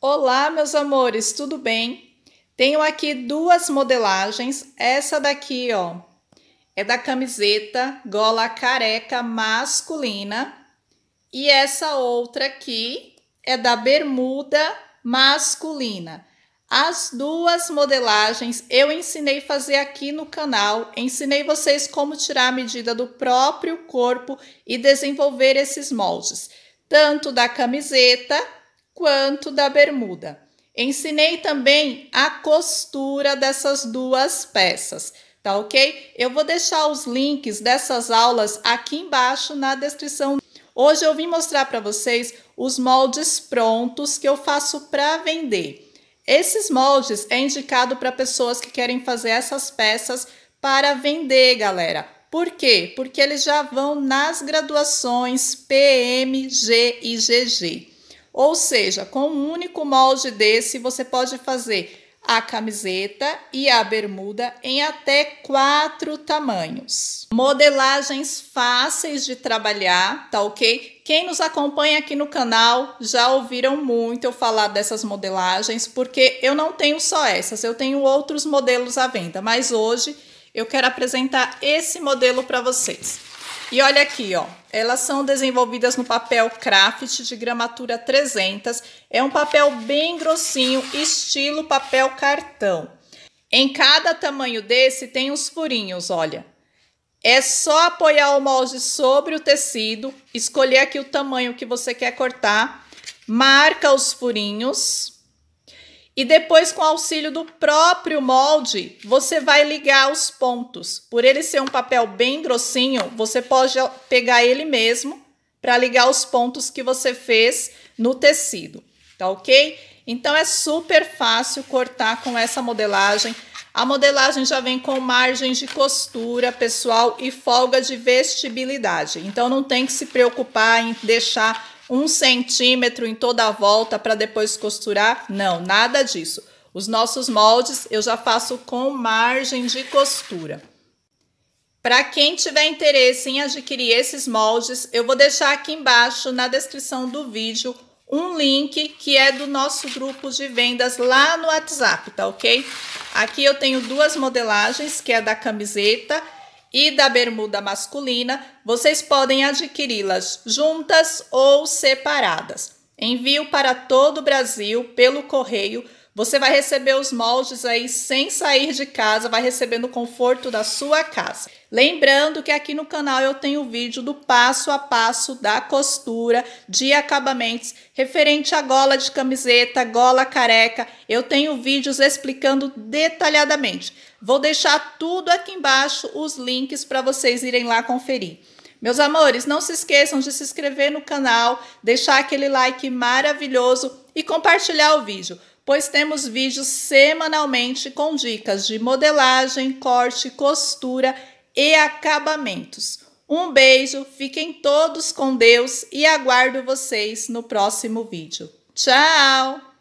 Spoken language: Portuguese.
Olá, meus amores, tudo bem? Tenho aqui duas modelagens. Essa daqui, ó, é da camiseta gola careca masculina. E essa outra aqui é da bermuda masculina. As duas modelagens eu ensinei fazer aqui no canal, ensinei vocês como tirar a medida do próprio corpo e desenvolver esses moldes, tanto da camiseta quanto da bermuda. Ensinei também a costura dessas duas peças, tá ok? Eu vou deixar os links dessas aulas aqui embaixo na descrição. Hoje eu vim mostrar para vocês os moldes prontos que eu faço para vender. Esses moldes é indicado para pessoas que querem fazer essas peças para vender, galera. Por quê? Porque eles já vão nas graduações PM, G e GG. Ou seja, com um único molde desse, você pode fazer a camiseta e a bermuda em até quatro tamanhos. Modelagens fáceis de trabalhar, tá ok? Quem nos acompanha aqui no canal já ouviram muito eu falar dessas modelagens, porque eu não tenho só essas, eu tenho outros modelos à venda, mas hoje eu quero apresentar esse modelo para vocês. E olha aqui, ó. Elas são desenvolvidas no papel craft de gramatura 300. É um papel bem grossinho, estilo papel cartão. Em cada tamanho desse tem uns furinhos, olha. É só apoiar o molde sobre o tecido, escolher aqui o tamanho que você quer cortar, marca os furinhos e depois, com auxílio do próprio molde, você vai ligar os pontos. Por ele ser um papel bem grossinho, você pode pegar ele mesmo para ligar os pontos que você fez no tecido, tá ok? Então, é super fácil cortar com essa modelagem. A modelagem já vem com margens de costura, pessoal, e folga de vestibilidade. Então, não tem que se preocupar em deixar um centímetro em toda a volta para depois costurar. Não, nada disso. Os nossos moldes eu já faço com margem de costura. Para quem tiver interesse em adquirir esses moldes, eu vou deixar aqui embaixo na descrição do vídeo um link que é do nosso grupo de vendas lá no WhatsApp, tá ok? Aqui eu tenho duas modelagens, que é da camiseta e da bermuda masculina, vocês podem adquiri-las juntas ou separadas. Envio para todo o Brasil pelo correio. Você vai receber os moldes aí sem sair de casa, vai receber no conforto da sua casa. Lembrando que aqui no canal eu tenho o vídeo do passo a passo da costura de acabamentos referente à gola de camiseta, gola careca. Eu tenho vídeos explicando detalhadamente. Vou deixar tudo aqui embaixo os links para vocês irem lá conferir. Meus amores, não se esqueçam de se inscrever no canal, deixar aquele like maravilhoso e compartilhar o vídeo, pois temos vídeos semanalmente com dicas de modelagem, corte, costura e acabamentos. Um beijo, fiquem todos com Deus e aguardo vocês no próximo vídeo. Tchau!